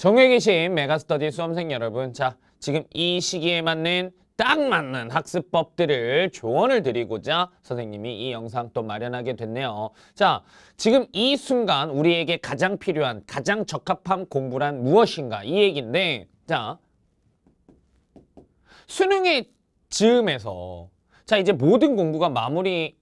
정외 계신 메가스터디 수험생 여러분 자 지금 이 시기에 맞는 딱 맞는 학습법들을 조언을 드리고자 선생님이 이 영상 또 마련하게 됐네요. 자, 지금 이 순간 우리에게 가장 필요한, 가장 적합한 공부란 무엇인가 이 얘기인데 자, 수능의 즈음에서 자, 이제 모든 공부가 마무리에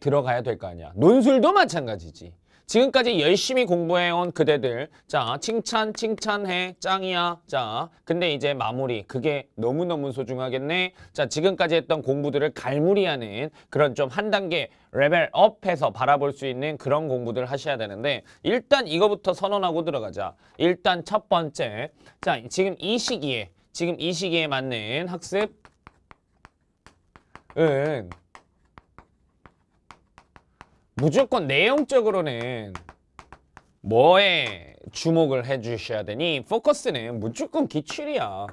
들어가야 될 거 아니야. 논술도 마찬가지지. 지금까지 열심히 공부해온 그대들 자 칭찬 칭찬해 짱이야 자 근데 이제 마무리 그게 너무너무 소중하겠네 자 지금까지 했던 공부들을 갈무리하는 그런 좀 한 단계 레벨업해서 바라볼 수 있는 그런 공부들 하셔야 되는데 일단 이거부터 선언하고 들어가자 일단 첫 번째 자 지금 이 시기에 지금 이 시기에 맞는 학습 은 무조건 내용적으로는 뭐에 주목을 해주셔야 되니 포커스는 무조건 기출이야.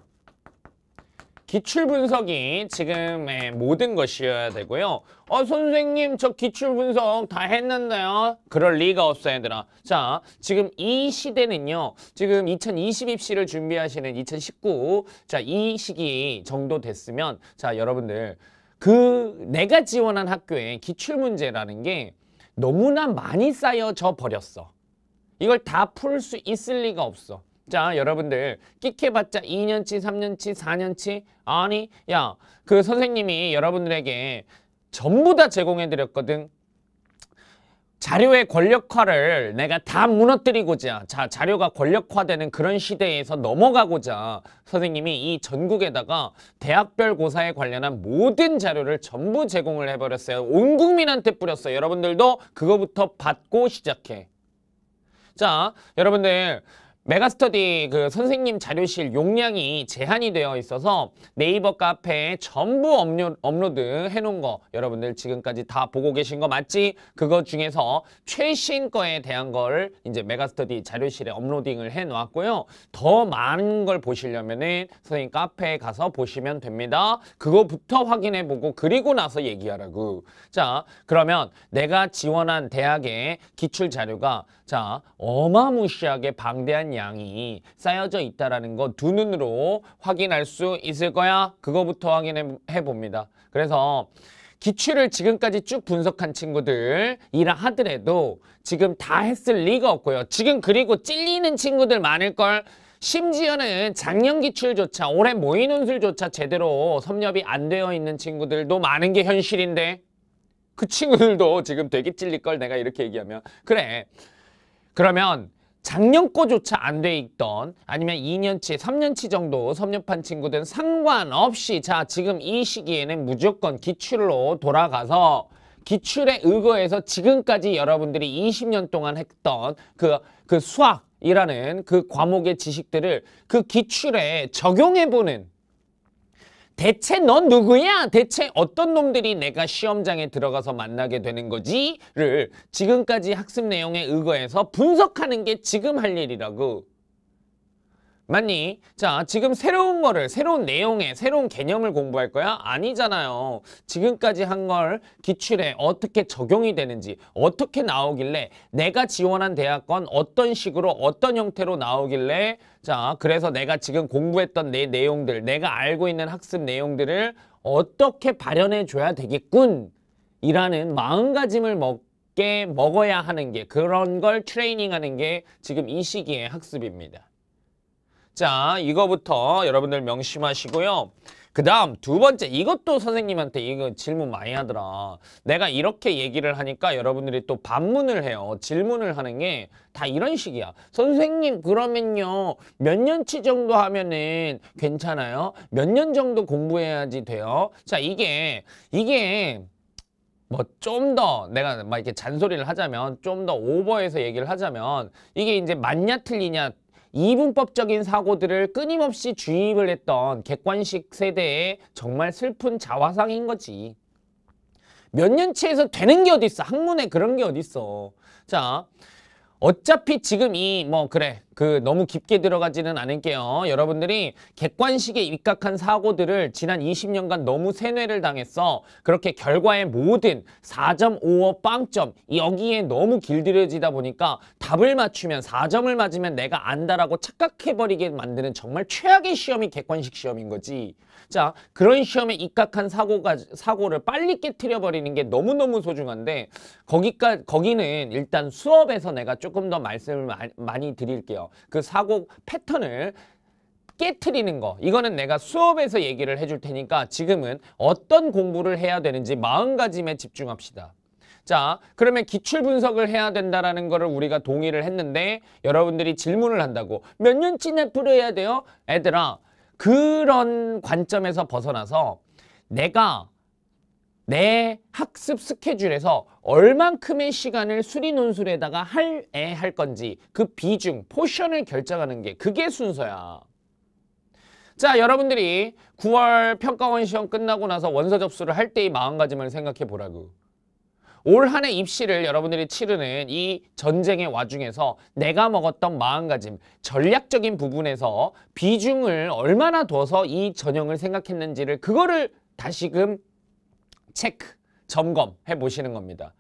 기출 분석이 지금의 모든 것이어야 되고요. 어 선생님 저 기출 분석 다 했는데요. 그럴 리가 없어 얘들아. 자 지금 이 시대는요. 지금 2020 입시를 준비하시는 2019 자 이 시기 정도 됐으면 자 여러분들 그 내가 지원한 학교의 기출 문제라는 게 너무나 많이 쌓여져 버렸어. 이걸 다 풀 수 있을 리가 없어. 자 여러분들 끼케봤자 2년치 3년치 4년치 아니 야 그 선생님이 여러분들에게 전부 다 제공해 드렸거든 자료의 권력화를 내가 다 무너뜨리고자 자, 자료가 권력화되는 그런 시대에서 넘어가고자 선생님이 이 전국에다가 대학별 고사에 관련한 모든 자료를 전부 제공을 해버렸어요. 온 국민한테 뿌렸어요. 여러분들도 그거부터 받고 시작해. 자, 여러분들 메가스터디 그 선생님 자료실 용량이 제한이 되어 있어서 네이버 카페에 전부 업로, 업로드 해놓은 거 여러분들 지금까지 다 보고 계신 거 맞지? 그거 중에서 최신 거에 대한 걸 이제 메가스터디 자료실에 업로딩을 해놓았고요. 더 많은 걸 보시려면은 선생님 카페에 가서 보시면 됩니다. 그거부터 확인해보고 그리고 나서 얘기하라고. 자 그러면 내가 지원한 대학의 기출 자료가 자 어마무시하게 방대한 양 양이 쌓여져 있다라는 거 두 눈으로 확인할 수 있을 거야. 그거부터 확인해 봅니다. 그래서 기출을 지금까지 쭉 분석한 친구들이라 하더라도 지금 다 했을 리가 없고요. 지금 그리고 찔리는 친구들 많을걸. 심지어는 작년 기출조차 올해 모의 논술조차 제대로 섭렵이 안 되어 있는 친구들도 많은 게 현실인데 그 친구들도 지금 되게 찔릴 걸 내가 이렇게 얘기하면 그래 그러면 작년 거조차 안 돼 있던 아니면 2년치, 3년치 정도 섭렵한 친구들은 상관없이 자 지금 이 시기에는 무조건 기출로 돌아가서 기출에 의거해서 지금까지 여러분들이 20년 동안 했던 그, 그 수학, 이라는 그 과목의 지식들을 그 기출에 적용해보는 대체 넌 누구야? 대체 어떤 놈들이 내가 시험장에 들어가서 만나게 되는 거지?를 지금까지 학습 내용에 의거해서 분석하는 게 지금 할 일이라고 맞니? 자, 지금 새로운 거를, 새로운 내용에, 새로운 개념을 공부할 거야? 아니잖아요. 지금까지 한 걸 기출에 어떻게 적용이 되는지, 어떻게 나오길래, 내가 지원한 대학건 어떤 식으로, 어떤 형태로 나오길래, 자, 그래서 내가 지금 공부했던 내 내용들, 내가 알고 있는 학습 내용들을 어떻게 발현해 줘야 되겠군! 이라는 마음가짐을 먹게 먹어야 하는 게, 그런 걸 트레이닝하는 게 지금 이 시기의 학습입니다. 자, 이거부터 여러분들 명심하시고요. 그 다음 두 번째 이것도 선생님한테 이거 질문 많이 하더라 내가 이렇게 얘기를 하니까 여러분들이 또 반문을 해요 질문을 하는 게 다 이런 식이야 선생님 그러면요 몇 년치 정도 하면은 괜찮아요? 몇 년 정도 공부해야지 돼요? 자 이게 이게 뭐 좀 더 내가 막 이렇게 잔소리를 하자면 좀 더 오버해서 얘기를 하자면 이게 이제 맞냐 틀리냐 이분법적인 사고들을 끊임없이 주입을 했던 객관식 세대의 정말 슬픈 자화상인 거지. 몇 년치에서 되는 게 어딨어. 학문에 그런 게 어딨어. 자, 어차피 지금 이뭐 그래 그 너무 깊게 들어가지는 않을게요. 여러분들이 객관식에 입각한 사고들을 지난 20년간 너무 세뇌를 당했어. 그렇게 결과의 모든 4.55 빵점 여기에 너무 길들여지다 보니까 답을 맞추면 4점을 맞으면 내가 안다라고 착각해버리게 만드는 정말 최악의 시험이 객관식 시험인 거지. 자, 그런 시험에 입각한 사고가, 사고를 빨리 깨트려버리는 게 너무너무 소중한데 거기까, 거기는 일단 수업에서 내가 조금 더 말씀을 많이 드릴게요. 그 사고 패턴을 깨트리는 거 이거는 내가 수업에서 얘기를 해줄 테니까 지금은 어떤 공부를 해야 되는지 마음가짐에 집중합시다. 자 그러면 기출 분석을 해야 된다라는 거를 우리가 동의를 했는데 여러분들이 질문을 한다고 몇 년치나 풀어야 돼요? 애들아 그런 관점에서 벗어나서 내가 내 학습 스케줄에서 얼만큼의 시간을 수리 논술에다가 할, 애할 건지 그 비중, 포션을 결정하는 게 그게 순서야. 자 여러분들이 9월 평가원 시험 끝나고 나서 원서 접수를 할 때의 마음가짐을 생각해 보라고 올 한 해 입시를 여러분들이 치르는 이 전쟁의 와중에서 내가 먹었던 마음가짐 전략적인 부분에서 비중을 얼마나 둬서 이 전형을 생각했는지를 그거를 다시금 체크, 점검해 보시는 겁니다.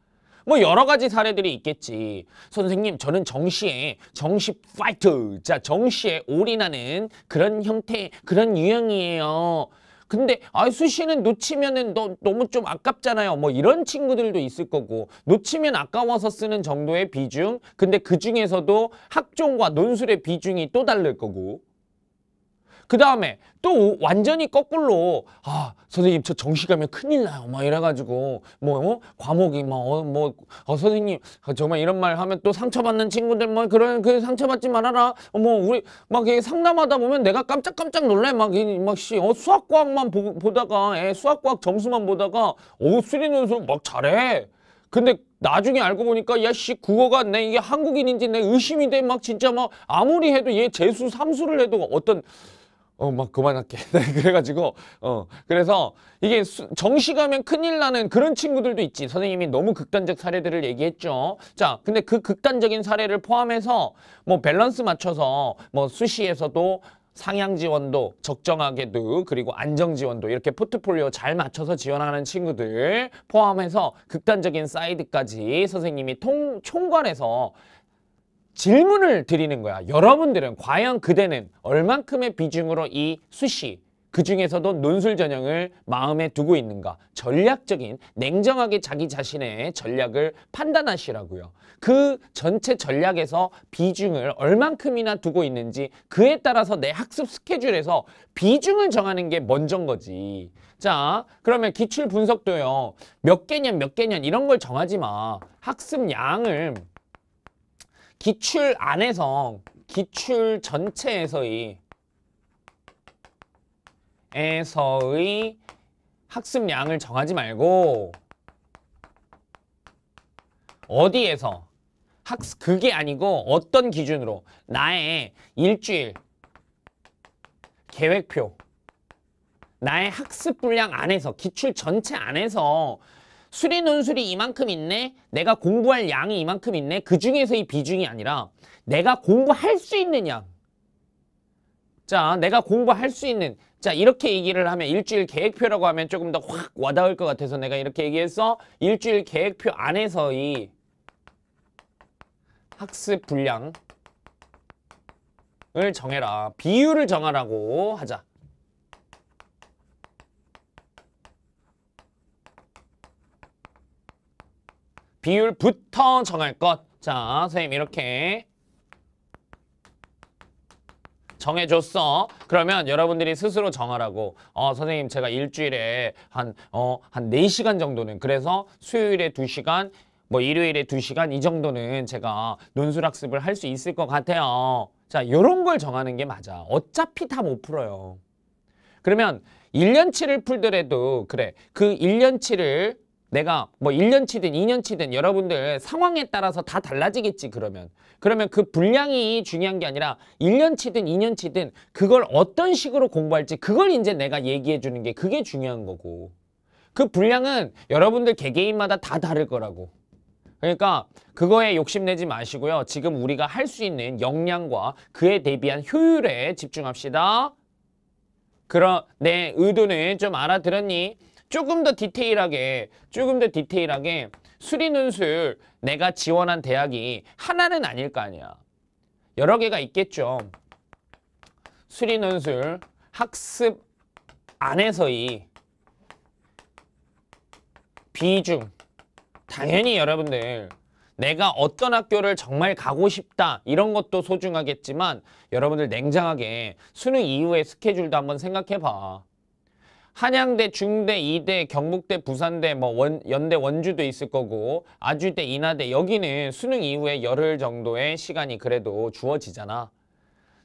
뭐 여러 가지 사례들이 있겠지. 선생님 저는 정시에 정시 파이트자 정시에 올인하는 그런 형태 그런 유형이에요. 근데 아 수시는 놓치면은 너, 너무 좀 아깝잖아요. 뭐 이런 친구들도 있을 거고 놓치면 아까워서 쓰는 정도의 비중 근데 그 중에서도 학종과 논술의 비중이 또 다를 거고 그 다음에 또 완전히 거꾸로 아 선생님 저 정시 가면 큰일 나요 막 이래가지고 뭐 어? 과목이 막뭐어 뭐, 어, 선생님 정말 이런 말 하면 또 상처받는 친구들 뭐 그런 그 상처받지 말아라 뭐 우리 막 이게 상담하다 보면 내가 깜짝깜짝 놀래 막 막씨 어 수학과학만 보, 보다가 에, 예, 수학과학 점수만 보다가 어 수리논술 막 잘해 근데 나중에 알고 보니까 야 씨 국어가 내 이게 한국인인지 내 의심이 돼 막 진짜 막 아무리 해도 얘 재수 삼수를 해도 어떤 어, 막 그만할게. 네, 그래가지고, 어, 그래서 이게 수, 정시가면 큰일 나는 그런 친구들도 있지. 선생님이 너무 극단적 사례들을 얘기했죠. 자, 근데 그 극단적인 사례를 포함해서 뭐 밸런스 맞춰서 뭐 수시에서도 상향 지원도 적정하게도 그리고 안정 지원도 이렇게 포트폴리오 잘 맞춰서 지원하는 친구들 포함해서 극단적인 사이드까지 선생님이 통, 총괄해서 질문을 드리는 거야. 여러분들은 과연 그대는 얼만큼의 비중으로 이 수시 그 중에서도 논술 전형을 마음에 두고 있는가 전략적인 냉정하게 자기 자신의 전략을 판단하시라고요 그 전체 전략에서 비중을 얼만큼이나 두고 있는지 그에 따라서 내 학습 스케줄에서 비중을 정하는 게 먼저인 거지 자 그러면 기출 분석도요 몇 개년 몇 개년 이런 걸 정하지 마학습양을 기출 안에서 기출 전체에서의 에서의 학습량을 정하지 말고 어디에서 학습 그게 아니고 어떤 기준으로 나의 일주일 계획표 나의 학습 분량 안에서 기출 전체 안에서 수리 논술이 이만큼 있네 내가 공부할 양이 이만큼 있네 그 중에서의 비중이 아니라 내가 공부할 수 있는 양 자, 내가 공부할 수 있는 자 이렇게 얘기를 하면 일주일 계획표라고 하면 조금 더 확 와닿을 것 같아서 내가 이렇게 얘기해서 일주일 계획표 안에서의 학습 분량을 정해라 비율을 정하라고 하자 비율부터 정할 것. 자, 선생님 이렇게 정해줬어. 그러면 여러분들이 스스로 정하라고. 어, 선생님 제가 일주일에 한, 어, 한 4시간 정도는 그래서 수요일에 2시간, 뭐 일요일에 2시간 이 정도는 제가 논술학습을 할 수 있을 것 같아요. 자, 요런 걸 정하는 게 맞아. 어차피 다 못 풀어요. 그러면 일년치를 풀더라도 그래. 그일년치를 내가 뭐 1년치든 2년치든 여러분들 상황에 따라서 다 달라지겠지 그러면 그러면 그 분량이 중요한 게 아니라 1년치든 2년치든 그걸 어떤 식으로 공부할지 그걸 이제 내가 얘기해 주는 게 그게 중요한 거고 그 분량은 여러분들 개개인마다 다 다를 거라고 그러니까 그거에 욕심내지 마시고요 지금 우리가 할 수 있는 역량과 그에 대비한 효율에 집중합시다 그런 내 의도는 좀 알아들었니? 조금 더 디테일하게 조금 더 디테일하게 수리논술 내가 지원한 대학이 하나는 아닐 거 아니야. 여러 개가 있겠죠. 수리논술 학습 안에서의 비중 당연히 여러분들 내가 어떤 학교를 정말 가고 싶다 이런 것도 소중하겠지만 여러분들 냉정하게 수능 이후의 스케줄도 한번 생각해봐 한양대, 중대, 이대, 경북대, 부산대, 뭐 원, 연대, 원주도 있을 거고 아주대, 인하대 여기는 수능 이후에 열흘 정도의 시간이 그래도 주어지잖아.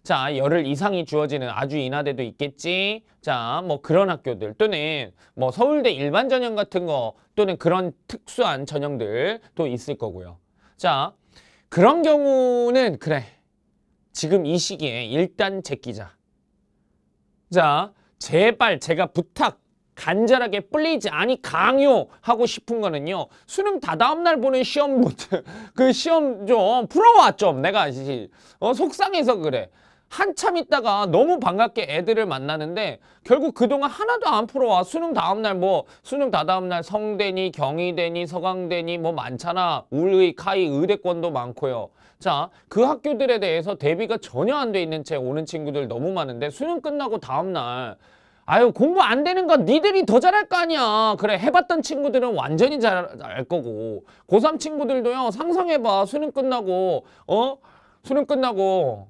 자, 열흘 이상이 주어지는 아주 인하대도 있겠지. 자, 뭐 그런 학교들 또는 뭐 서울대 일반 전형 같은 거 또는 그런 특수한 전형들도 있을 거고요. 자, 그런 경우는 그래. 지금 이 시기에 일단 제끼자. 자, 제발 제가 부탁 간절하게 플리즈 아니 강요하고 싶은 거는요 수능 다다음 날 보는 시험 못그 시험 좀풀어왔죠 내가 어, 속상해서 그래 한참 있다가 너무 반갑게 애들을 만나는데 결국 그동안 하나도 안 풀어와 수능 다음날 뭐 수능 다다음날 성대니 경희대니 서강대니 뭐 많잖아 울의 카이 의대권도 많고요 자, 그 학교들에 대해서 대비가 전혀 안 돼 있는 채 오는 친구들 너무 많은데 수능 끝나고 다음날 아유 공부 안 되는 건 니들이 더 잘할 거 아니야 그래 해봤던 친구들은 완전히 잘알 거고 고3 친구들도요 상상해봐 수능 끝나고 어? 수능 끝나고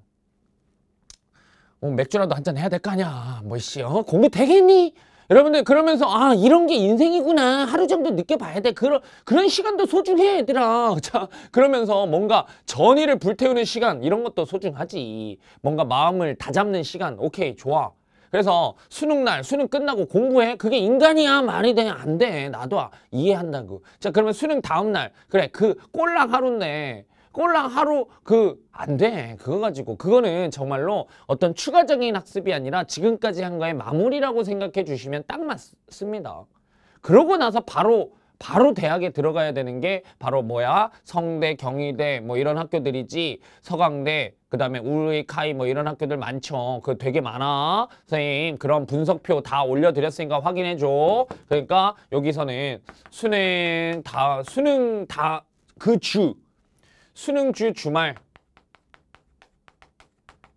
어, 맥주라도 한 잔 해야 될 거 아니야 뭐 이씨 어? 공부 되겠니? 여러분들 그러면서 아 이런 게 인생이구나 하루 정도 느껴봐야 돼 그런 그런 시간도 소중해 얘들아 자 그러면서 뭔가 전의를 불태우는 시간 이런 것도 소중하지 뭔가 마음을 다잡는 시간 오케이 좋아 그래서 수능날 수능 끝나고 공부해 그게 인간이야 말이 돼 안 돼 나도 이해한다고 자 그러면 수능 다음날 그래 그 꼴랑 하루인데 꼴랑 하루 그 안 돼. 그거 가지고 그거는 정말로 어떤 추가적인 학습이 아니라 지금까지 한 거의 마무리라고 생각해 주시면 딱 맞습니다. 그러고 나서 바로 바로 대학에 들어가야 되는 게 바로 뭐야? 성대, 경희대 뭐 이런 학교들이지 서강대 그다음에 우리카이 뭐 이런 학교들 많죠. 그 되게 많아. 선생님 그런 분석표 다 올려드렸으니까 확인해줘. 그러니까 여기서는 수능 다 수능 다그주 수능 주 주말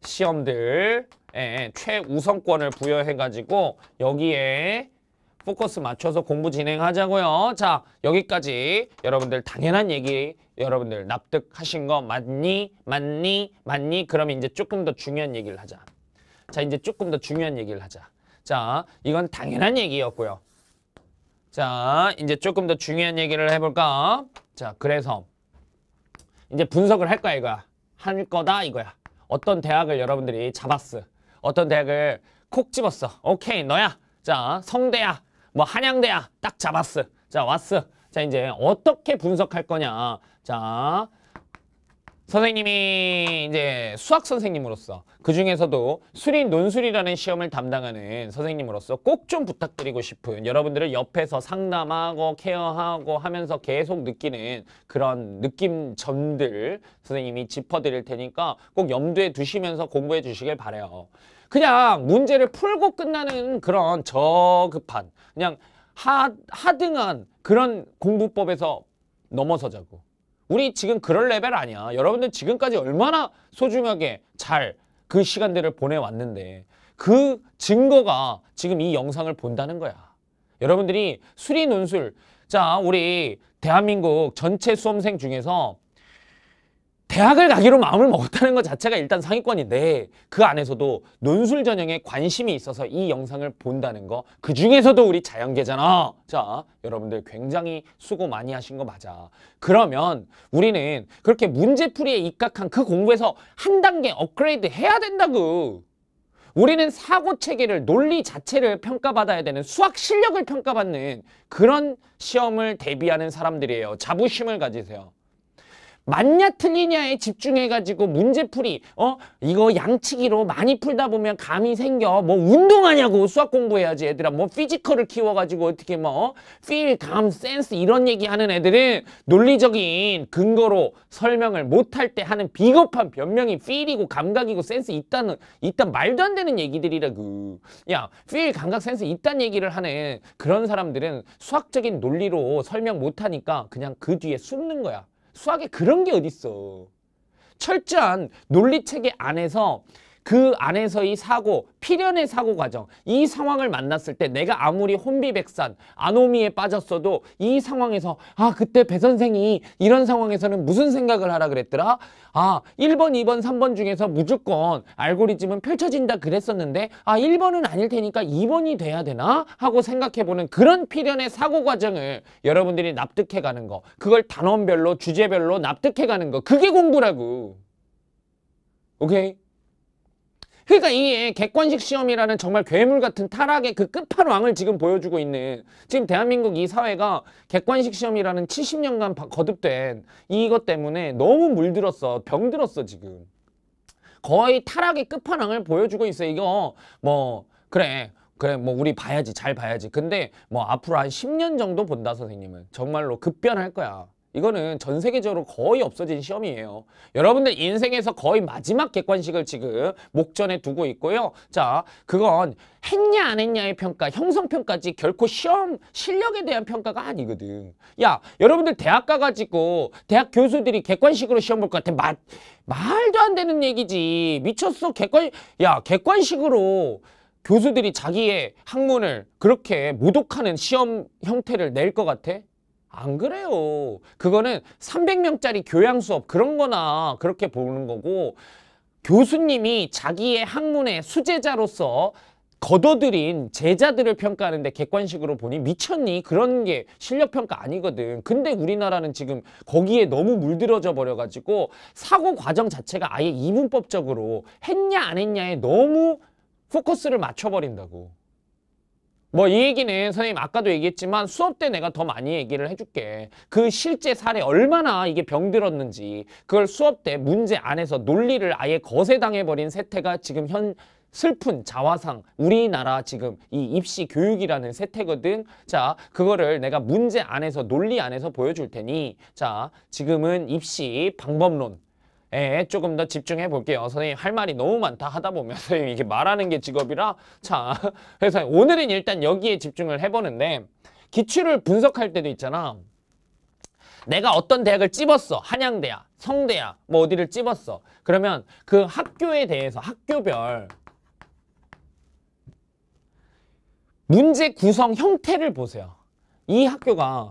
시험들에 예, 예, 최우선권을 부여해가지고 여기에 포커스 맞춰서 공부 진행하자고요. 자 여기까지 여러분들 당연한 얘기 여러분들 납득하신 거 맞니? 맞니? 맞니? 그럼 이제 조금 더 중요한 얘기를 하자. 자 이제 조금 더 중요한 얘기를 하자. 자 이건 당연한 얘기였고요. 자 이제 조금 더 중요한 얘기를 해볼까? 자 그래서 이제 분석을 할 거야 이거야. 할 거다 이거야. 어떤 대학을 여러분들이 잡았어. 어떤 대학을 콕 집었어. 오케이 너야. 자 성대야. 뭐 한양대야. 딱 잡았어. 자 왔어. 자 이제 어떻게 분석할 거냐. 자 선생님이 이제 수학 선생님으로서 그 중에서도 수리 논술이라는 시험을 담당하는 선생님으로서 꼭 좀 부탁드리고 싶은 여러분들을 옆에서 상담하고 케어하고 하면서 계속 느끼는 그런 느낌 점들 선생님이 짚어드릴 테니까 꼭 염두에 두시면서 공부해 주시길 바래요. 그냥 문제를 풀고 끝나는 그런 저급한 그냥 하, 하등한 그런 공부법에서 넘어서자고. 우리 지금 그럴 레벨 아니야. 여러분들 지금까지 얼마나 소중하게 잘 그 시간들을 보내왔는데 그 증거가 지금 이 영상을 본다는 거야. 여러분들이 수리 논술 자 우리 대한민국 전체 수험생 중에서 대학을 가기로 마음을 먹었다는 것 자체가 일단 상위권인데 그 안에서도 논술 전형에 관심이 있어서 이 영상을 본다는 거 그 중에서도 우리 자연계잖아 자 여러분들 굉장히 수고 많이 하신 거 맞아 그러면 우리는 그렇게 문제풀이에 입각한 그 공부에서 한 단계 업그레이드 해야 된다고 우리는 사고체계를 논리 자체를 평가받아야 되는 수학 실력을 평가받는 그런 시험을 대비하는 사람들이에요 자부심을 가지세요 맞냐 틀리냐에 집중해가지고 문제풀이 어 이거 양치기로 많이 풀다 보면 감이 생겨 뭐 운동하냐고 수학 공부해야지 애들아 뭐 피지컬을 키워가지고 어떻게 뭐 필, 어? 감, 센스 이런 얘기하는 애들은 논리적인 근거로 설명을 못할 때 하는 비겁한 변명이 필이고 감각이고 센스 있다는 일단 말도 안 되는 얘기들이라고 야 필, 감각, 센스 있단 얘기를 하는 그런 사람들은 수학적인 논리로 설명 못하니까 그냥 그 뒤에 숨는 거야 수학에 그런 게 어딨어. 철저한 논리 체계 안에서 그 안에서 의 사고, 필연의 사고 과정, 이 상황을 만났을 때 내가 아무리 혼비백산, 아노미에 빠졌어도 이 상황에서 아, 그때 배 선생이 이런 상황에서는 무슨 생각을 하라 그랬더라? 아, 1번, 2번, 3번 중에서 무조건 알고리즘은 펼쳐진다 그랬었는데 아, 1번은 아닐 테니까 2번이 돼야 되나? 하고 생각해보는 그런 필연의 사고 과정을 여러분들이 납득해가는 거 그걸 단원별로, 주제별로 납득해가는 거 그게 공부라고 오케이? 그러니까 이게 객관식 시험이라는 정말 괴물 같은 타락의 그 끝판왕을 지금 보여주고 있는 지금 대한민국 이 사회가 객관식 시험이라는 70년간 거듭된 이것 때문에 너무 물들었어 병들었어 지금 거의 타락의 끝판왕을 보여주고 있어 이거 뭐 그래 그래 뭐 우리 봐야지 잘 봐야지 근데 뭐 앞으로 한 10년 정도 본다 선생님은 정말로 급변할 거야 이거는 전 세계적으로 거의 없어진 시험이에요. 여러분들 인생에서 거의 마지막 객관식을 지금 목전에 두고 있고요. 자, 그건 했냐 안 했냐의 평가, 형성평가지 결코 시험 실력에 대한 평가가 아니거든. 야, 여러분들 대학 가가지고 대학 교수들이 객관식으로 시험 볼 것 같아. 마, 말도 안 되는 얘기지. 미쳤어. 객관, 야, 객관식으로 교수들이 자기의 학문을 그렇게 모독하는 시험 형태를 낼 것 같아? 안 그래요. 그거는 300명짜리 교양 수업 그런 거나 그렇게 보는 거고 교수님이 자기의 학문의 수제자로서 거둬들인 제자들을 평가하는데 객관식으로 보니 미쳤니? 그런 게 실력평가 아니거든. 근데 우리나라는 지금 거기에 너무 물들어져 버려가지고 사고 과정 자체가 아예 이분법적으로 했냐 안 했냐에 너무 포커스를 맞춰버린다고. 뭐이 얘기는 선생님 아까도 얘기했지만 수업 때 내가 더 많이 얘기를 해줄게. 그 실제 사례 얼마나 이게 병들었는지 그걸 수업 때 문제 안에서 논리를 아예 거세당해버린 세태가 지금 현 슬픈 자화상 우리나라 지금 이 입시 교육이라는 세태거든 자 그거를 내가 문제 안에서 논리 안에서 보여줄 테니 자 지금은 입시 방법론 에 예, 조금 더 집중해 볼게요. 선생님 할 말이 너무 많다 하다 보면 선생님 이게 말하는 게 직업이라 자 그래서 오늘은 일단 여기에 집중을 해보는데 기출을 분석할 때도 있잖아. 내가 어떤 대학을 찝었어. 한양대야, 성대야, 뭐 어디를 찝었어. 그러면 그 학교에 대해서 학교별 문제 구성 형태를 보세요. 이 학교가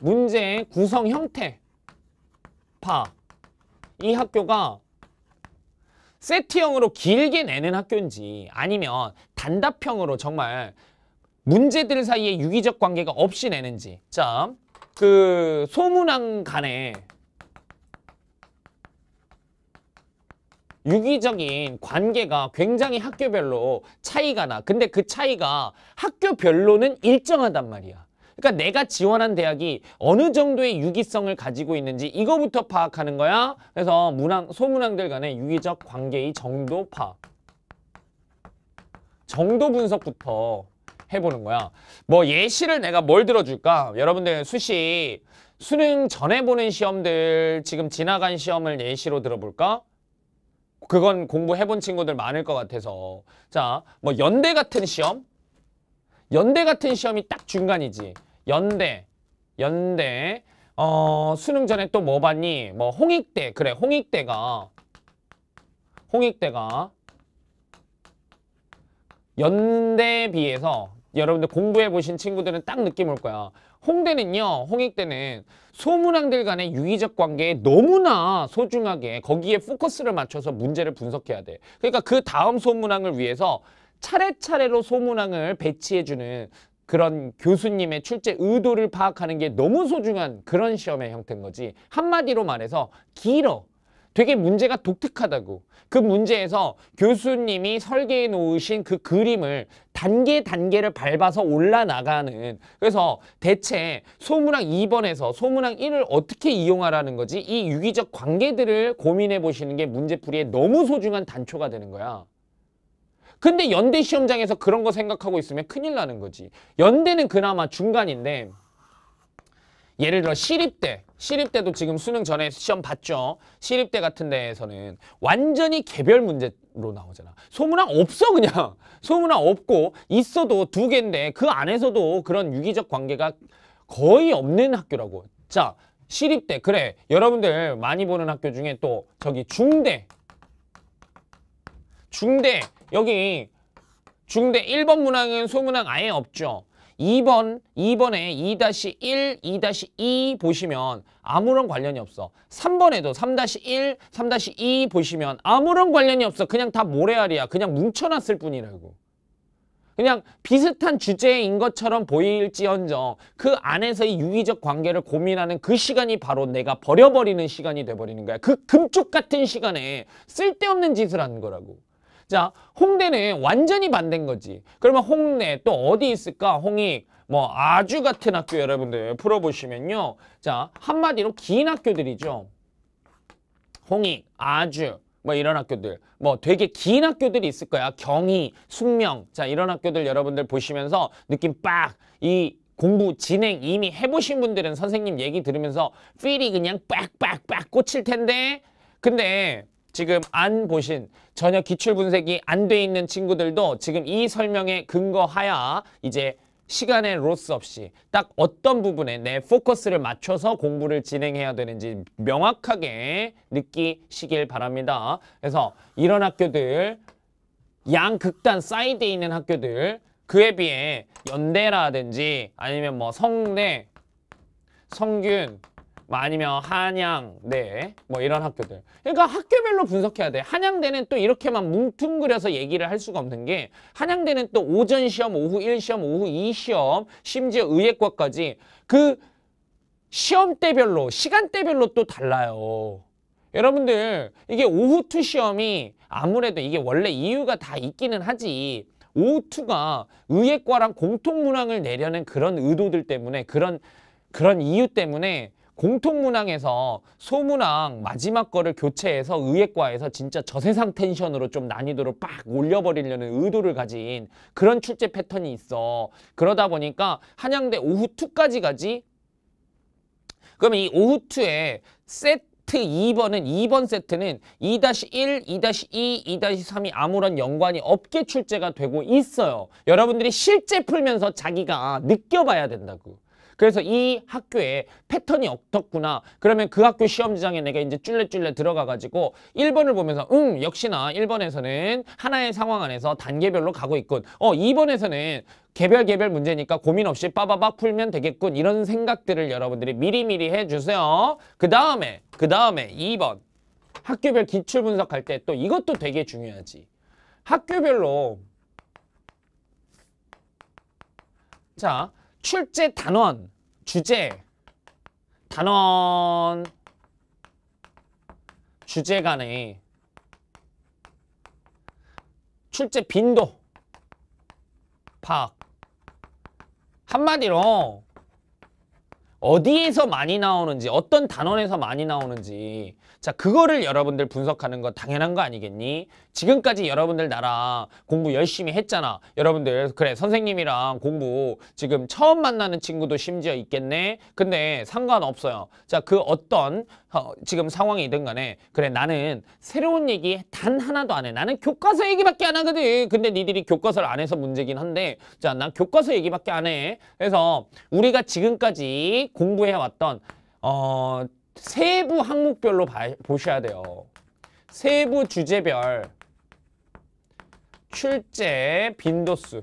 문제의 구성 형태 봐. 이 학교가 세트형으로 길게 내는 학교인지 아니면 단답형으로 정말 문제들 사이에 유기적 관계가 없이 내는지 자, 그 소문왕 간에 유기적인 관계가 굉장히 학교별로 차이가 나 근데 그 차이가 학교별로는 일정하단 말이야 그러니까 내가 지원한 대학이 어느 정도의 유기성을 가지고 있는지 이거부터 파악하는 거야. 그래서 문항, 소문항들 간의 유기적 관계의 정도 파악. 정도 분석부터 해보는 거야. 뭐 예시를 내가 뭘 들어줄까? 여러분들 수시 수능 전에 보는 시험들 지금 지나간 시험을 예시로 들어볼까? 그건 공부해본 친구들 많을 것 같아서 자뭐 연대 같은 시험 연대 같은 시험이 딱 중간이지 연대, 연대, 어, 수능 전에 또 뭐 봤니? 뭐 홍익대, 그래 홍익대가 홍익대가 연대에 비해서 여러분들 공부해 보신 친구들은 딱 느낌 올 거야. 홍대는요, 홍익대는 소문왕들 간의 유기적 관계에 너무나 소중하게 거기에 포커스를 맞춰서 문제를 분석해야 돼. 그러니까 그 다음 소문왕을 위해서 차례차례로 소문왕을 배치해주는 그런 교수님의 출제 의도를 파악하는 게 너무 소중한 그런 시험의 형태인 거지. 한마디로 말해서 길어. 되게 문제가 독특하다고. 그 문제에서 교수님이 설계해 놓으신 그 그림을 단계 단계를 밟아서 올라나가는 그래서 대체 소문학 2번에서 소문학 1을 어떻게 이용하라는 거지 이 유기적 관계들을 고민해 보시는 게 문제풀이의 너무 소중한 단초가 되는 거야. 근데 연대 시험장에서 그런 거 생각하고 있으면 큰일 나는 거지. 연대는 그나마 중간인데 예를 들어 시립대, 시립대도 지금 수능 전에 시험 봤죠. 시립대 같은 데에서는 완전히 개별 문제로 나오잖아. 소문항 없어 그냥. 소문항 없고 있어도 두 개인데 그 안에서도 그런 유기적 관계가 거의 없는 학교라고. 자, 시립대 그래. 여러분들 많이 보는 학교 중에 또 저기 중대. 중대 여기 중대 1번 문항은 소문항 아예 없죠. 2번, 2번에 2-1, 2-2 보시면 아무런 관련이 없어. 3번에도 3-1, 3-2 보시면 아무런 관련이 없어. 그냥 다 모래알이야. 그냥 뭉쳐놨을 뿐이라고. 그냥 비슷한 주제인 것처럼 보일지언정 그 안에서의 유기적 관계를 고민하는 그 시간이 바로 내가 버려버리는 시간이 돼버리는 거야. 그 금쪽 같은 시간에 쓸데없는 짓을 하는 거라고. 자, 홍대는 완전히 반대인 거지. 그러면 홍대 또 어디 있을까? 홍익, 뭐 아주 같은 학교 여러분들 풀어보시면요. 자, 한마디로 긴 학교들이죠. 홍익, 아주, 뭐 이런 학교들 뭐 되게 긴 학교들이 있을 거야 경희, 숙명 자 이런 학교들 여러분들 보시면서 느낌 빡 이 공부 진행 이미 해보신 분들은 선생님 얘기 들으면서 필이 그냥 빡빡빡 꽂힐 텐데 근데 지금 안 보신 전혀 기출 분석이 안 돼 있는 친구들도 지금 이 설명에 근거하여 이제 시간의 로스 없이 딱 어떤 부분에 내 포커스를 맞춰서 공부를 진행해야 되는지 명확하게 느끼시길 바랍니다. 그래서 이런 학교들 양극단 사이드에 있는 학교들 그에 비해 연대라든지 아니면 뭐 성내, 성균, 뭐 아니면 한양 네, 뭐 이런 학교들 그러니까 학교별로 분석해야 돼 한양대는 또 이렇게만 뭉뚱그려서 얘기를 할 수가 없는 게 한양대는 또 오전 시험, 오후 1시험, 오후 2시험 심지어 의예과까지 그 시험대별로 시간대별로 또 달라요 여러분들 이게 오후 2 시험이 아무래도 이게 원래 이유가 다 있기는 하지 오후 2가 의예과랑 공통문항을 내려는 그런 의도들 때문에 그런 그런 이유 때문에 공통문항에서 소문항 마지막 거를 교체해서 의예과에서 진짜 저세상 텐션으로 좀 난이도를 빡 올려버리려는 의도를 가진 그런 출제 패턴이 있어. 그러다 보니까 한양대 오후 2까지 가지. 그러면 이 오후 2에 세트 2번은 2번 세트는 2-1, 2-2, 2-3이 아무런 연관이 없게 출제가 되고 있어요. 여러분들이 실제 풀면서 자기가 아, 느껴봐야 된다고. 그래서 이 학교에 패턴이 어떻구나 그러면 그 학교 시험지장에 내가 이제 쫄래쫄래 들어가가지고 1번을 보면서 응 음, 역시나 1번에서는 하나의 상황 안에서 단계별로 가고 있군. 어 2번에서는 개별 개별 문제니까 고민 없이 빠바박 풀면 되겠군. 이런 생각들을 여러분들이 미리미리 해주세요. 그 다음에 그 다음에 2번 학교별 기출 분석할 때 또 이것도 되게 중요하지. 학교별로 자 출제 단원, 주제, 단원, 주제 간의 출제 빈도 파악 한마디로 어디에서 많이 나오는지 어떤 단원에서 많이 나오는지 자, 그거를 여러분들 분석하는 건 당연한 거 아니겠니? 지금까지 여러분들 나랑 공부 열심히 했잖아. 여러분들, 그래, 선생님이랑 공부 지금 처음 만나는 친구도 심지어 있겠네? 근데 상관없어요. 자, 그 어떤 어, 지금 상황이든 간에 그래, 나는 새로운 얘기 단 하나도 안 해. 나는 교과서 얘기밖에 안 하거든. 근데 니들이 교과서를 안 해서 문제긴 한데 자, 난 교과서 얘기밖에 안 해. 그래서 우리가 지금까지 공부해왔던 어... 세부 항목별로 봐, 보셔야 돼요. 세부 주제별 출제 빈도수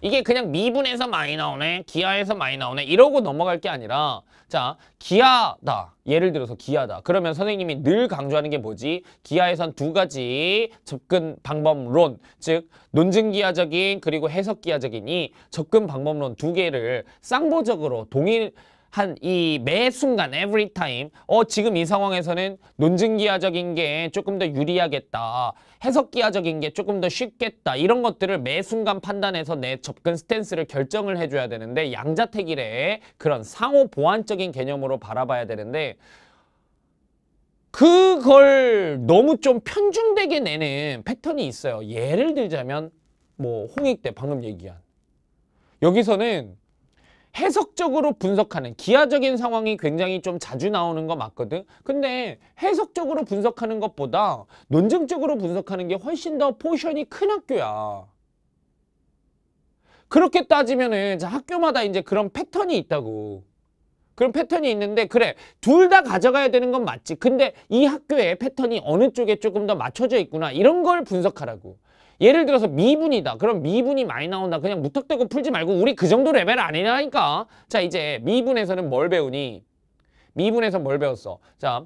이게 그냥 미분에서 많이 나오네 기하에서 많이 나오네 이러고 넘어갈 게 아니라 자, 기아다. 예를 들어서 기아다. 그러면 선생님이 늘 강조하는 게 뭐지? 기아에선 두 가지 접근 방법론, 즉 논증 기아적인 그리고 해석 기아적인이 접근 방법론 두 개를 쌍보적으로 동일 한이 매 순간 every time 어 지금 이 상황에서는 논증기하적인 게 조금 더 유리하겠다 해석기하적인 게 조금 더 쉽겠다 이런 것들을 매 순간 판단해서 내 접근 스탠스를 결정을 해줘야 되는데 양자택일의 그런 상호 보완적인 개념으로 바라봐야 되는데 그걸 너무 좀 편중되게 내는 패턴이 있어요. 예를 들자면 뭐 홍익 대 방금 얘기한 여기서는 해석적으로 분석하는 기하적인 상황이 굉장히 좀 자주 나오는 거 맞거든 근데 해석적으로 분석하는 것보다 논증적으로 분석하는 게 훨씬 더 포션이 큰 학교야 그렇게 따지면은 학교마다 이제 그런 패턴이 있다고 그런 패턴이 있는데 그래 둘 다 가져가야 되는 건 맞지 근데 이 학교의 패턴이 어느 쪽에 조금 더 맞춰져 있구나 이런 걸 분석하라고 예를 들어서 미분이다. 그럼 미분이 많이 나온다. 그냥 무턱대고 풀지 말고 우리 그 정도 레벨 아니라니까. 자, 이제 미분에서는 뭘 배우니? 미분에서 뭘 배웠어? 자,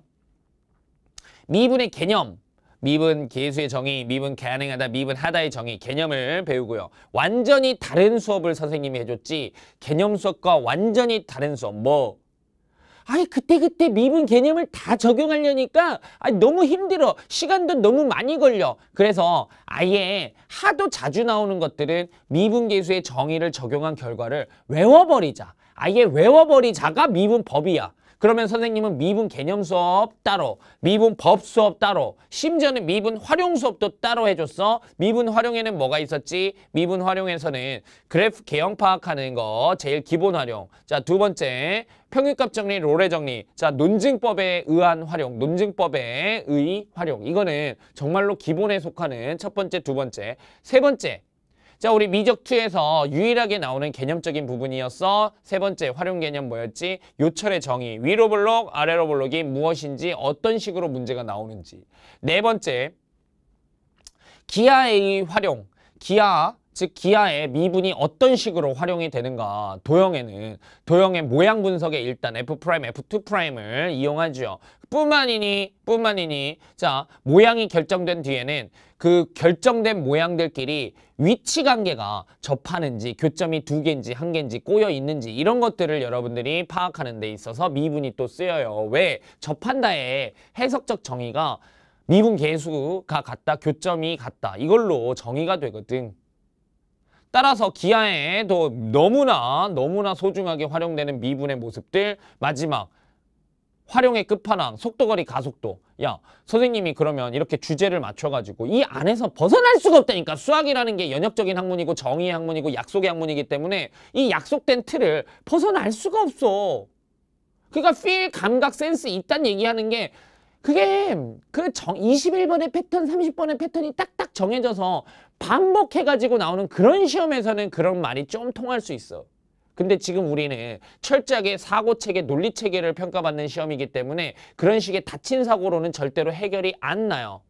미분의 개념. 미분 계수의 정의, 미분 가능하다, 미분 하다의 정의, 개념을 배우고요. 완전히 다른 수업을 선생님이 해줬지 개념 수업과 완전히 다른 수업, 뭐 아이 그때그때 미분 개념을 다 적용하려니까 아니, 너무 힘들어. 시간도 너무 많이 걸려. 그래서 아예 하도 자주 나오는 것들은 미분계수의 정의를 적용한 결과를 외워버리자. 아예 외워버리자가 미분법이야. 그러면 선생님은 미분 개념 수업 따로, 미분 법 수업 따로, 심지어는 미분 활용 수업도 따로 해줬어. 미분 활용에는 뭐가 있었지? 미분 활용에서는 그래프 개형 파악하는 거 제일 기본 활용. 자, 두 번째 평균값 정리, 롤의 정리. 자, 논증법에 의한 활용, 논증법에 의 활용. 이거는 정말로 기본에 속하는 첫 번째, 두 번째. 세 번째, 자, 우리 미적2에서 유일하게 나오는 개념적인 부분이었어. 세 번째 활용 개념 뭐였지? 요철의 정의, 위로 블록, 아래로 블록이 무엇인지 어떤 식으로 문제가 나오는지. 네 번째, 기하의 활용. 기하, 즉 기아의 미분이 어떤 식으로 활용이 되는가 도형에는 도형의 모양 분석에 일단 F 프라임 F2 프라임을 이용하죠 뿐만이니 뿐만이니 자 모양이 결정된 뒤에는 그 결정된 모양들끼리 위치 관계가 접하는지 교점이 두 개인지 한 개인지 꼬여 있는지 이런 것들을 여러분들이 파악하는 데 있어서 미분이 또 쓰여요 왜 접한다의 해석적 정의가 미분 개수가 같다 교점이 같다 이걸로 정의가 되거든 따라서 기아에도 너무나 너무나 소중하게 활용되는 미분의 모습들 마지막 활용의 끝판왕 속도거리 가속도 야 선생님이 그러면 이렇게 주제를 맞춰가지고 이 안에서 벗어날 수가 없다니까 수학이라는 게 연역적인 학문이고 정의의 학문이고 약속의 학문이기 때문에 이 약속된 틀을 벗어날 수가 없어 그러니까 필 감각 센스 있단 얘기하는 게 그게 그 정, 21번의 패턴, 30번의 패턴이 딱딱 정해져서 반복해가지고 나오는 그런 시험에서는 그런 말이 좀 통할 수 있어. 근데 지금 우리는 철저하게 사고체계, 논리체계를 평가받는 시험이기 때문에 그런 식의 다친 사고로는 절대로 해결이 안 나요.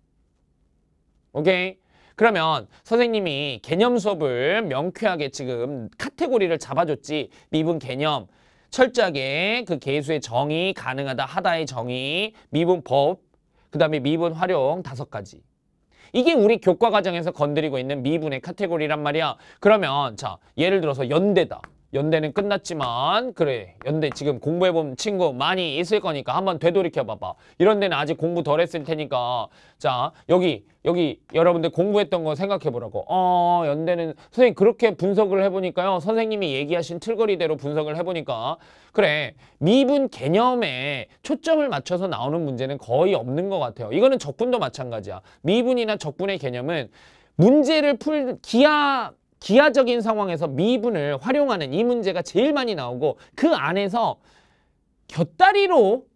오케이? 그러면 선생님이 개념 수업을 명쾌하게 지금 카테고리를 잡아줬지. 미분 개념, 철저하게 그 개수의 정의 가능하다 하다의 정의 미분법 그 다음에 미분 활용 다섯 가지 이게 우리 교과 과정에서 건드리고 있는 미분의 카테고리란 말이야 그러면 자 예를 들어서 연대다 연대는 끝났지만 그래 연대 지금 공부해본 친구 많이 있을 거니까 한번 되돌이켜봐봐 이런 데는 아직 공부 덜 했을 테니까 자 여기 여기 여러분들 공부했던 거 생각해보라고 어 연대는 선생님 그렇게 분석을 해보니까요 선생님이 얘기하신 틀거리대로 분석을 해보니까 그래 미분 개념에 초점을 맞춰서 나오는 문제는 거의 없는 것 같아요 이거는 적분도 마찬가지야 미분이나 적분의 개념은 문제를 풀 기하 기하적인 상황에서 미분을 활용하는 이 문제가 제일 많이 나오고 그 안에서 곁다리로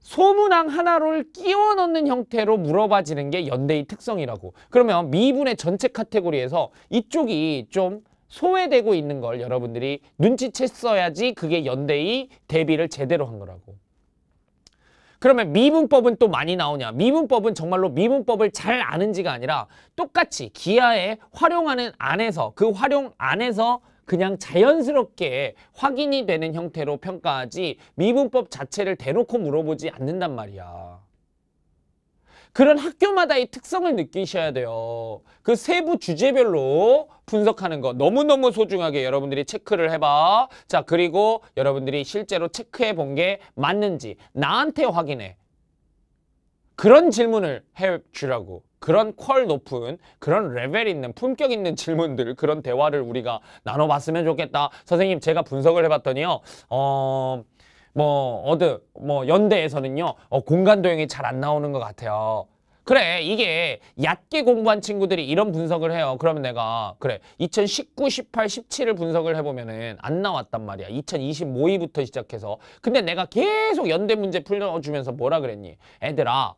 소문항 하나를 끼워 넣는 형태로 물어봐지는 게 연대의 특성이라고 그러면 미분의 전체 카테고리에서 이쪽이 좀 소외되고 있는 걸 여러분들이 눈치챘어야지 그게 연대의 대비를 제대로 한 거라고 그러면 미분법은 또 많이 나오냐? 미분법은 정말로 미분법을 잘 아는지가 아니라 똑같이 기아에 활용하는 안에서 그 활용 안에서 그냥 자연스럽게 확인이 되는 형태로 평가하지 미분법 자체를 대놓고 물어보지 않는단 말이야. 그런 학교마다 의 특성을 느끼셔야 돼요. 그 세부 주제별로 분석하는 거 너무너무 소중하게 여러분들이 체크를 해봐. 자 그리고 여러분들이 실제로 체크해 본 게 맞는지 나한테 확인해. 그런 질문을 해주라고. 그런 퀄 높은 그런 레벨 있는 품격 있는 질문들 그런 대화를 우리가 나눠봤으면 좋겠다. 선생님 제가 분석을 해봤더니요. 어... 뭐 어드 뭐 연대에서는요 어, 공간 도형이 잘 안 나오는 것 같아요. 그래 이게 얕게 공부한 친구들이 이런 분석을 해요 그러면 내가 그래 2019, 18, 17을 분석을 해보면은 안 나왔단 말이야 2020 모의부터 시작해서 근데 내가 계속 연대 문제 풀어주면서 뭐라 그랬니 애들아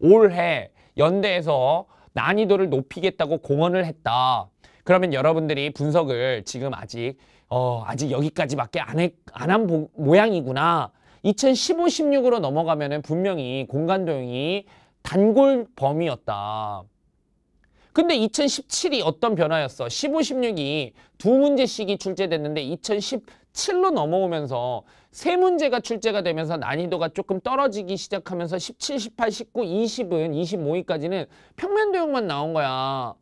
올해 연대에서 난이도를 높이겠다고 공언을 했다 그러면 여러분들이 분석을 지금 아직 어, 아직 여기까지밖에 안 한 모양이구나. 2015, 16으로 넘어가면은 분명히 공간 도형이 단골 범위였다. 근데 2017이 어떤 변화였어? 15, 16이 두 문제씩이 출제됐는데 2017로 넘어오면서 세 문제가 출제가 되면서 난이도가 조금 떨어지기 시작하면서 17, 18, 19, 20은 25위까지는 평면 도형만 나온 거야.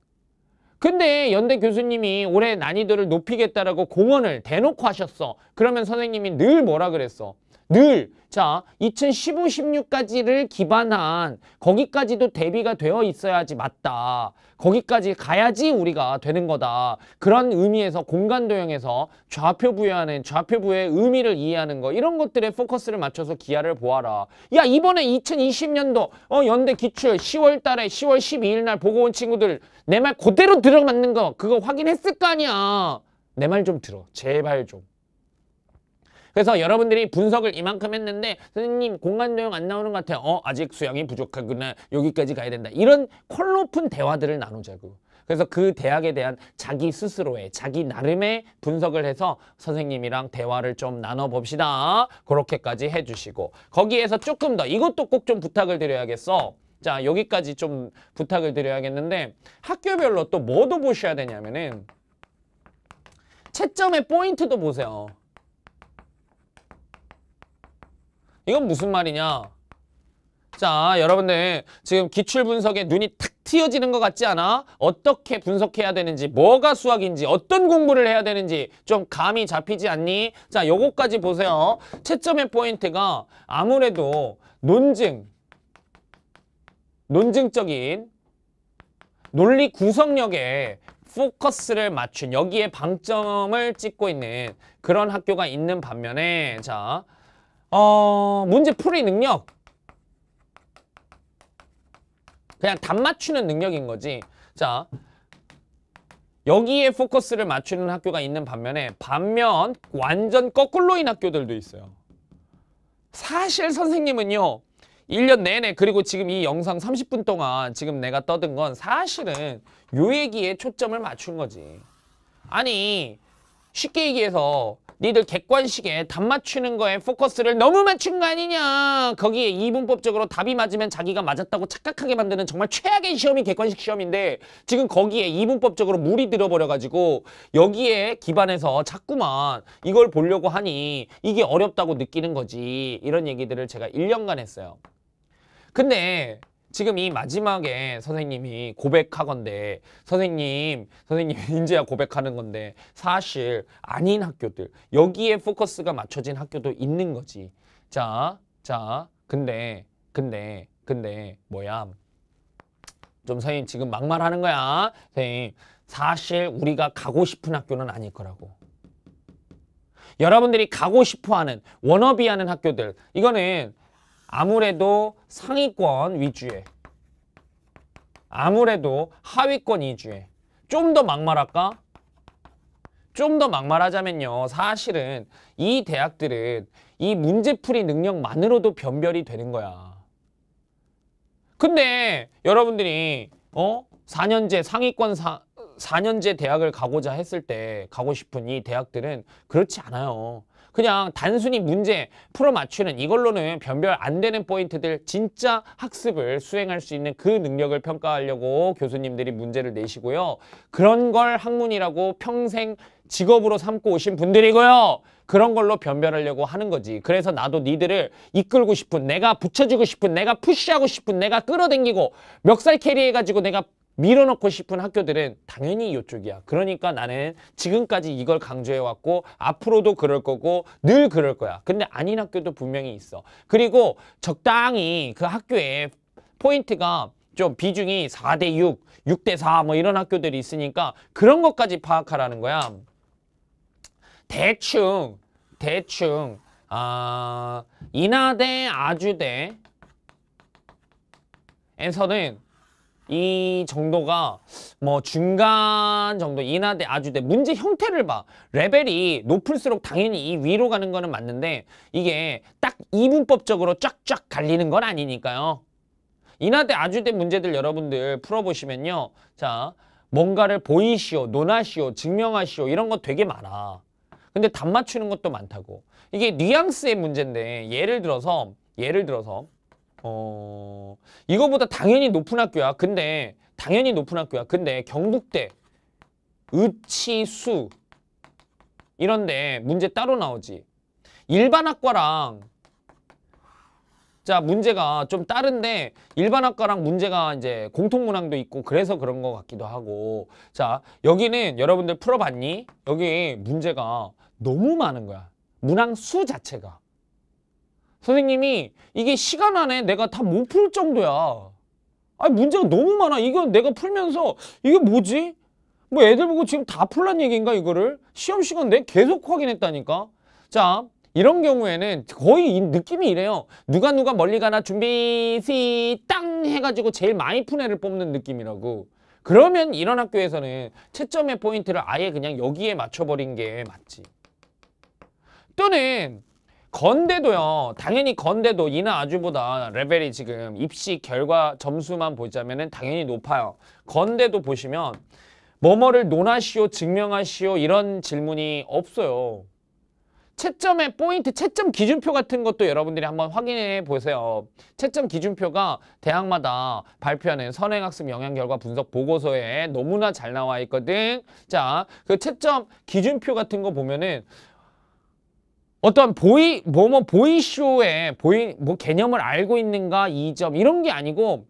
근데 연대 교수님이 올해 난이도를 높이겠다라고 공언을 대놓고 하셨어. 그러면 선생님이 늘 뭐라 그랬어? 늘 자, 2015, 16까지를 기반한 거기까지도 대비가 되어 있어야지 맞다. 거기까지 가야지 우리가 되는 거다. 그런 의미에서 공간 도형에서 좌표 부여하는 좌표 부여의 의미를 이해하는 거 이런 것들에 포커스를 맞춰서 기아를 보아라. 야 이번에 2020년도 어 연대 기출 10월 달에 10월 12일 날 보고 온 친구들 내 말 그대로 들어맞는 거 그거 확인했을 거 아니야. 내 말 좀 들어. 제발 좀. 그래서 여러분들이 분석을 이만큼 했는데 선생님 공간 조형 안 나오는 것 같아요. 어 아직 수양이 부족하구나. 여기까지 가야 된다. 이런 콜 높은 대화들을 나누자고. 그래서 그 대학에 대한 자기 스스로의 자기 나름의 분석을 해서 선생님이랑 대화를 좀 나눠봅시다. 그렇게까지 해주시고 거기에서 조금 더 이것도 꼭 좀 부탁을 드려야겠어. 자 여기까지 좀 부탁을 드려야겠는데 학교별로 또 뭐도 보셔야 되냐면은 채점의 포인트도 보세요. 이건 무슨 말이냐? 자, 여러분들 지금 기출 분석에 눈이 탁 트여지는 것 같지 않아? 어떻게 분석해야 되는지, 뭐가 수학인지, 어떤 공부를 해야 되는지 좀 감이 잡히지 않니? 자, 요거까지 보세요. 채점의 포인트가 아무래도 논증, 논증적인 논리 구성력에 포커스를 맞춘 여기에 방점을 찍고 있는 그런 학교가 있는 반면에 자 어, 문제 풀이 능력. 그냥 답 맞추는 능력인 거지. 자, 여기에 포커스를 맞추는 학교가 있는 반면에 반면 완전 거꾸로인 학교들도 있어요. 사실 선생님은요. 1년 내내 그리고 지금 이 영상 30분 동안 지금 내가 떠든 건 사실은 요 얘기에 초점을 맞춘 거지. 아니 쉽게 얘기해서 니들 객관식에 답 맞추는 거에 포커스를 너무 맞춘 거 아니냐 거기에 이분법적으로 답이 맞으면 자기가 맞았다고 착각하게 만드는 정말 최악의 시험이 객관식 시험인데 지금 거기에 이분법적으로 물이 들어버려가지고 여기에 기반해서 자꾸만 이걸 보려고 하니 이게 어렵다고 느끼는 거지 이런 얘기들을 제가 1년간 했어요 근데 지금 이 마지막에 선생님이 고백하건데 선생님 선생님 인제야 고백하는 건데 사실 아닌 학교들 여기에 포커스가 맞춰진 학교도 있는 거지 자 자, 근데 근데 근데 뭐야 좀 선생님 지금 막말하는 거야 선생님 사실 우리가 가고 싶은 학교는 아닐 거라고 여러분들이 가고 싶어하는 워너비하는 학교들 이거는 아무래도 상위권 위주에 아무래도 하위권 위주에 좀 더 막말할까? 좀 더 막말하자면요. 사실은 이 대학들은 이 문제풀이 능력만으로도 변별이 되는 거야. 근데 여러분들이 어? 4년제 상위권 사, 4년제 대학을 가고자 했을 때 가고 싶은 이 대학들은 그렇지 않아요. 그냥 단순히 문제 풀어 맞추는 이걸로는 변별 안 되는 포인트들 진짜 학습을 수행할 수 있는 그 능력을 평가하려고 교수님들이 문제를 내시고요. 그런 걸 학문이라고 평생 직업으로 삼고 오신 분들이고요. 그런 걸로 변별하려고 하는 거지. 그래서 나도 니들을 이끌고 싶은, 내가 붙여주고 싶은, 내가 푸시하고 싶은, 내가 끌어당기고 멱살 캐리해가지고 내가 밀어넣고 싶은 학교들은 당연히 이쪽이야. 그러니까 나는 지금까지 이걸 강조해왔고 앞으로도 그럴 거고 늘 그럴 거야. 근데 아닌 학교도 분명히 있어. 그리고 적당히 그 학교에 포인트가 좀 비중이 4대 6, 6대 4 뭐 이런 학교들이 있으니까 그런 것까지 파악하라는 거야. 대충, 대충, 아, 인하대, 아주대 에서는 이 정도가 뭐 중간 정도 인하대 아주대 문제 형태를 봐 레벨이 높을수록 당연히 이 위로 가는 거는 맞는데 이게 딱 이분법적으로 쫙쫙 갈리는 건 아니니까요 인하대 아주대 문제들 여러분들 풀어보시면요 자 뭔가를 보이시오 논하시오 증명하시오 이런 거 되게 많아 근데 답 맞추는 것도 많다고 이게 뉘앙스의 문제인데 예를 들어서 예를 들어서 어, 이거보다 당연히 높은 학교야. 근데 당연히 높은 학교야. 근데 경북대, 의치수 이런데 문제 따로 나오지. 일반 학과랑 자 문제가 좀 다른데 일반 학과랑 문제가 이제 공통문항도 있고 그래서 그런 것 같기도 하고 자 여기는 여러분들 풀어봤니? 여기 문제가 너무 많은 거야 문항 수 자체가 선생님이 이게 시간 안에 내가 다 못 풀 정도야. 아 문제가 너무 많아. 이거 내가 풀면서 이게 뭐지? 뭐 애들 보고 지금 다 풀란 얘기인가 이거를? 시험 시간 내 계속 확인했다니까. 자 이런 경우에는 거의 느낌이 이래요. 누가 누가 멀리 가나 준비 시땅 해가지고 제일 많이 푼 애를 뽑는 느낌이라고. 그러면 이런 학교에서는 채점의 포인트를 아예 그냥 여기에 맞춰버린 게 맞지. 또는 건대도요. 당연히 건대도 이나 아주보다 레벨이 지금 입시 결과 점수만 보자면 당연히 높아요. 건대도 보시면 뭐뭐를 논하시오, 증명하시오 이런 질문이 없어요. 채점의 포인트, 채점 기준표 같은 것도 여러분들이 한번 확인해 보세요. 채점 기준표가 대학마다 발표하는 선행학습 영향 결과 분석 보고서에 너무나 잘 나와 있거든. 자, 그 채점 기준표 같은 거 보면은 어떤 보이 뭐 뭐 보이쇼의 보이 뭐 개념을 알고 있는가 이 점 이런 게 아니고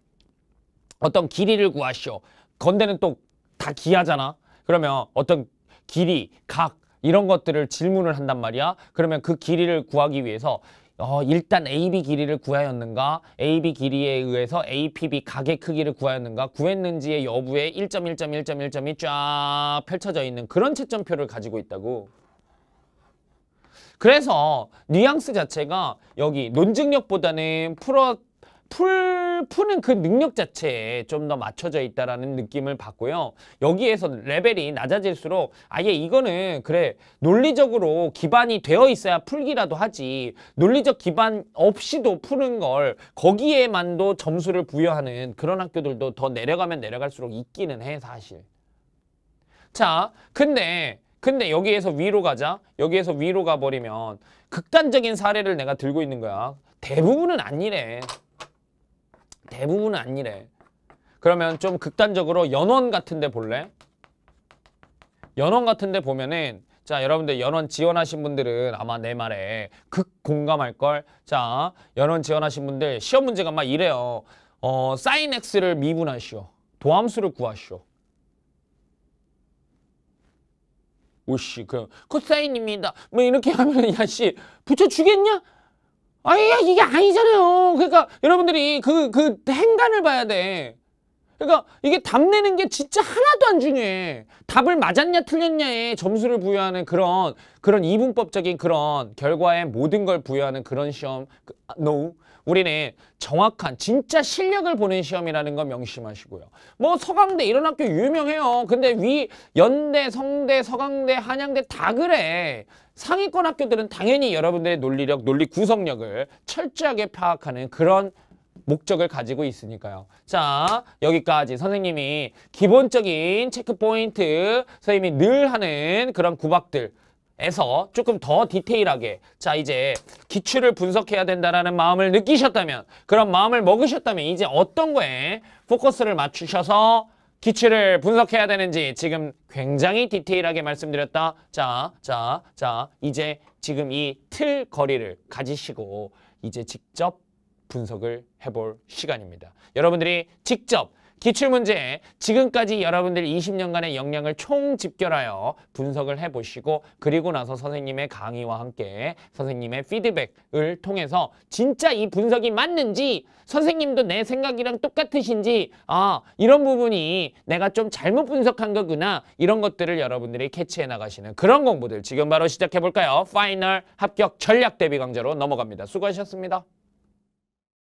어떤 길이를 구하쇼 건대는 또 다 기하잖아 그러면 어떤 길이 각 이런 것들을 질문을 한단 말이야 그러면 그 길이를 구하기 위해서 어, 일단 AB 길이를 구하였는가 AB 길이에 의해서 APB 각의 크기를 구하였는가 구했는지의 여부에 1 1 1 1점이쫙 펼쳐져 있는 그런 채점표를 가지고 있다고 그래서 뉘앙스 자체가 여기 논증력보다는 풀어 풀, 푸는 그 능력 자체에 좀 더 맞춰져 있다라는 느낌을 받고요. 여기에서 레벨이 낮아질수록 아예 이거는 그래 논리적으로 기반이 되어 있어야 풀기라도 하지 논리적 기반 없이도 푸는 걸 거기에만도 점수를 부여하는 그런 학교들도 더 내려가면 내려갈수록 있기는 해 사실. 자 근데 근데 여기에서 위로 가자. 여기에서 위로 가버리면 극단적인 사례를 내가 들고 있는 거야. 대부분은 아니래 대부분은 아니래 그러면 좀 극단적으로 연원 같은 데 볼래? 연원 같은 데 보면은 자 여러분들 연원 지원하신 분들은 아마 내 말에 극 공감할걸 자 연원 지원하신 분들 시험 문제가 막 이래요 어 사인 X를 미분하시오 도함수를 구하시오 오씨 그 코사인입니다. 뭐 이렇게 하면 야씨 붙여주겠냐? 아야 이게 아니잖아요. 그러니까 여러분들이 그그 그 행간을 봐야 돼. 그러니까 이게 답 내는 게 진짜 하나도 안 중요해. 답을 맞았냐 틀렸냐에 점수를 부여하는 그런 그런 이분법적인 그런 결과에 모든 걸 부여하는 그런 시험 그, 아, no 우리는 정확한 진짜 실력을 보는 시험이라는 건 명심하시고요. 뭐 서강대 이런 학교 유명해요. 근데 위 연대, 성대, 서강대, 한양대 다 그래. 상위권 학교들은 당연히 여러분들의 논리력, 논리 구성력을 철저하게 파악하는 그런 목적을 가지고 있으니까요. 자, 여기까지 선생님이 기본적인 체크 포인트, 선생님이 늘 하는 그런 구박들 에서 조금 더 디테일하게 자 이제 기출을 분석해야 된다라는 마음을 느끼셨다면 그런 마음을 먹으셨다면 이제 어떤 거에 포커스를 맞추셔서 기출을 분석해야 되는지 지금 굉장히 디테일하게 말씀드렸다. 자, 자, 자, 이제 지금 이 틀 거리를 가지시고 이제 직접 분석을 해볼 시간입니다. 여러분들이 직접 기출문제 지금까지 여러분들 20년간의 역량을 총 집결하여 분석을 해보시고 그리고 나서 선생님의 강의와 함께 선생님의 피드백을 통해서 진짜 이 분석이 맞는지 선생님도 내 생각이랑 똑같으신지 아 이런 부분이 내가 좀 잘못 분석한 거구나 이런 것들을 여러분들이 캐치해 나가시는 그런 공부들 지금 바로 시작해볼까요? 파이널 합격 전략 대비 강좌로 넘어갑니다. 수고하셨습니다.